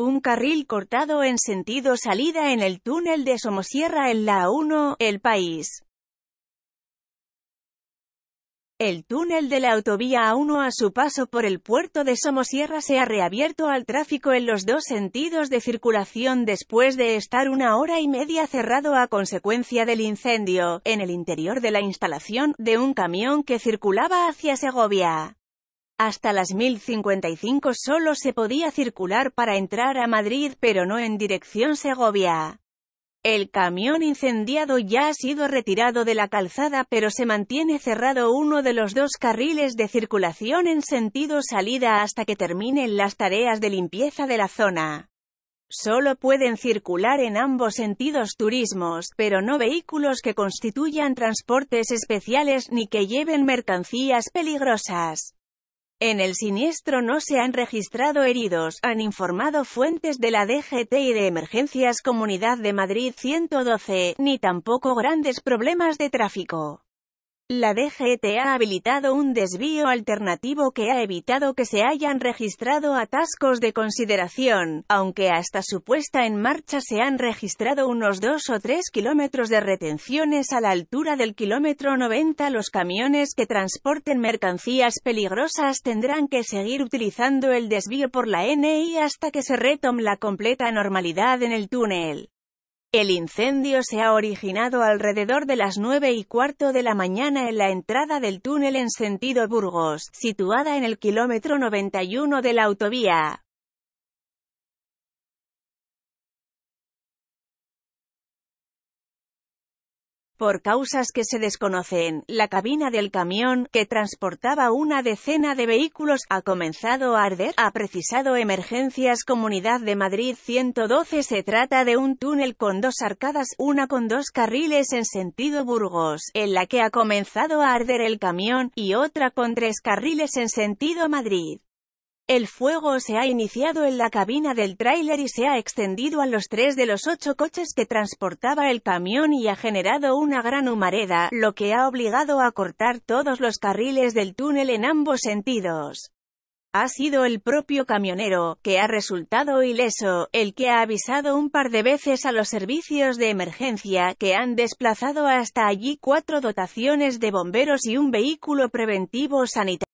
Un carril cortado en sentido salida en el túnel de Somosierra en la 1 El País. El túnel de la autovía A1 a su paso por el puerto de Somosierra se ha reabierto al tráfico en los dos sentidos de circulación después de estar una hora y media cerrado a consecuencia del incendio, en el interior de la instalación, de un camión que circulaba hacia Segovia. Hasta las 1055 solo se podía circular para entrar a Madrid, pero no en dirección Segovia. El camión incendiado ya ha sido retirado de la calzada pero se mantiene cerrado uno de los dos carriles de circulación en sentido salida hasta que terminen las tareas de limpieza de la zona. Solo pueden circular en ambos sentidos turismos, pero no vehículos que constituyan transportes especiales ni que lleven mercancías peligrosas. En el siniestro no se han registrado heridos, han informado fuentes de la DGT y de Emergencias Comunidad de Madrid 112, ni tampoco grandes problemas de tráfico. La DGT ha habilitado un desvío alternativo que ha evitado que se hayan registrado atascos de consideración, aunque hasta su puesta en marcha se han registrado unos 2 o 3 kilómetros de retenciones a la altura del kilómetro 90. Los camiones que transporten mercancías peligrosas tendrán que seguir utilizando el desvío por la NI hasta que se retome la completa normalidad en el túnel. El incendio se ha originado alrededor de las nueve y cuarto de la mañana en la entrada del túnel en sentido Burgos, situada en el kilómetro 91 de la autovía. por causas que se desconocen, la cabina del camión, que transportaba una decena de vehículos, ha comenzado a arder, ha precisado Emergencias Comunidad de Madrid 112. Se trata de un túnel con dos arcadas, una con dos carriles en sentido Burgos, en la que ha comenzado a arder el camión, y otra con tres carriles en sentido Madrid. El fuego se ha iniciado en la cabina del tráiler y se ha extendido a los tres de los ocho coches que transportaba el camión y ha generado una gran humareda, lo que ha obligado a cortar todos los carriles del túnel en ambos sentidos. Ha sido el propio camionero, que ha resultado ileso, el que ha avisado un par de veces a los servicios de emergencia, que han desplazado hasta allí cuatro dotaciones de bomberos y un vehículo preventivo sanitario.